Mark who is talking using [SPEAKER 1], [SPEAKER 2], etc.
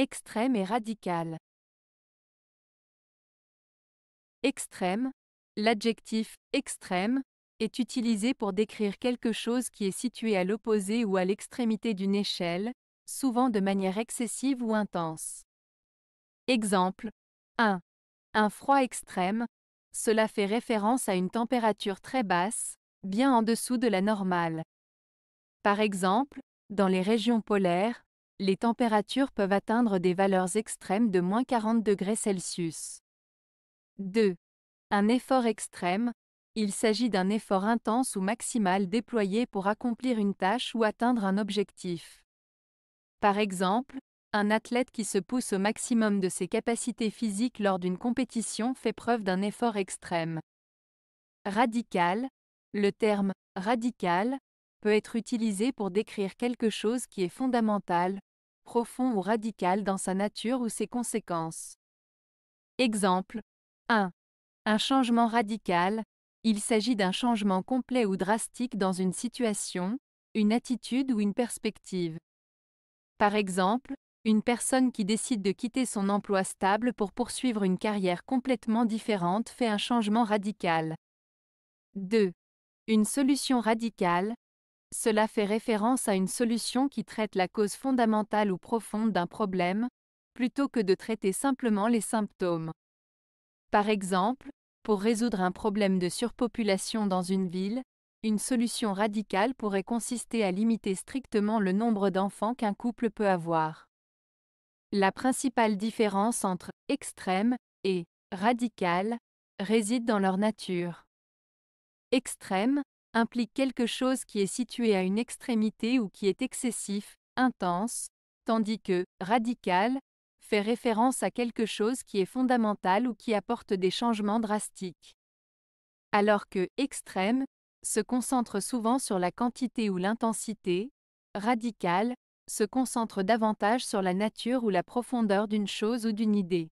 [SPEAKER 1] Extrême et radical. Extrême. L'adjectif extrême est utilisé pour décrire quelque chose qui est situé à l'opposé ou à l'extrémité d'une échelle, souvent de manière excessive ou intense. Exemple 1. Un froid extrême, cela fait référence à une température très basse, bien en dessous de la normale. Par exemple, dans les régions polaires, les températures peuvent atteindre des valeurs extrêmes de moins 40 degrés Celsius. 2. Un effort extrême, il s'agit d'un effort intense ou maximal déployé pour accomplir une tâche ou atteindre un objectif. Par exemple, un athlète qui se pousse au maximum de ses capacités physiques lors d'une compétition fait preuve d'un effort extrême. Radical, le terme radical peut être utilisé pour décrire quelque chose qui est fondamental, profond ou radical dans sa nature ou ses conséquences. Exemple 1. Un changement radical. Il s'agit d'un changement complet ou drastique dans une situation, une attitude ou une perspective. Par exemple, une personne qui décide de quitter son emploi stable pour poursuivre une carrière complètement différente fait un changement radical. 2. Une solution radicale, cela fait référence à une solution qui traite la cause fondamentale ou profonde d'un problème, plutôt que de traiter simplement les symptômes. Par exemple, pour résoudre un problème de surpopulation dans une ville, une solution radicale pourrait consister à limiter strictement le nombre d'enfants qu'un couple peut avoir. La principale différence entre extrême et radical réside dans leur nature. Extrême implique quelque chose qui est situé à une extrémité ou qui est excessif, intense, tandis que radical fait référence à quelque chose qui est fondamental ou qui apporte des changements drastiques. Alors que extrême se concentre souvent sur la quantité ou l'intensité, radical se concentre davantage sur la nature ou la profondeur d'une chose ou d'une idée.